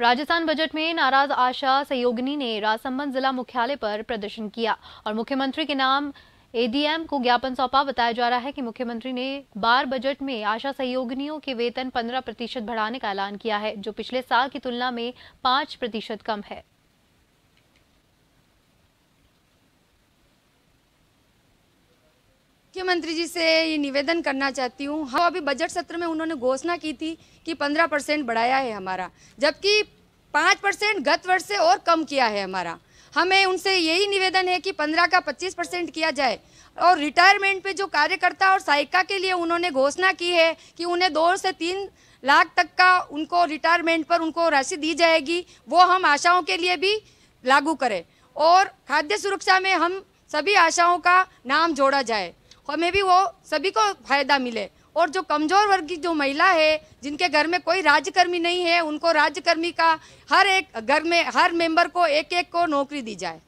Rajasthan budget में नाराज आशा सहयोगिनी ने राजसमंद जिला मुख्यालय पर प्रदर्शन किया और मुख्यमंत्री के नाम एडीएम को ज्ञापन सौंपा बताया जा रहा है कि मुख्यमंत्री ने बार बजट में आशा सहयोगिनियों के वेतन 15 प्रतिशत बढ़ाने का ऐलान किया है जो पिछले साल की तुलना में 5 प्रतिशत कम है मुख्यमंत्री जी से ये निवेदन करना चाहती हूँ हाँ अभी बजट सत्र में उन्होंने घोषणा की थी कि पंद्रह परसेंट बढ़ाया है हमारा जबकि पाँच परसेंट गत वर्ष से और कम किया है हमारा हमें उनसे यही निवेदन है कि पंद्रह का पच्चीस परसेंट किया जाए और रिटायरमेंट पे जो कार्यकर्ता और सहायिका के लिए उन्होंने घोषणा की है कि उन्हें दो से तीन लाख तक का उनको रिटायरमेंट पर उनको राशि दी जाएगी वो हम आशाओं के लिए भी लागू करें और खाद्य सुरक्षा में हम सभी आशाओं का नाम जोड़ा जाए और में भी वो सभी को फायदा मिले और जो कमजोर वर्ग की जो महिला है जिनके घर में कोई राज्यकर्मी नहीं है उनको राज्यकर्मी का हर एक घर में हर मेंबर को एक एक को नौकरी दी जाए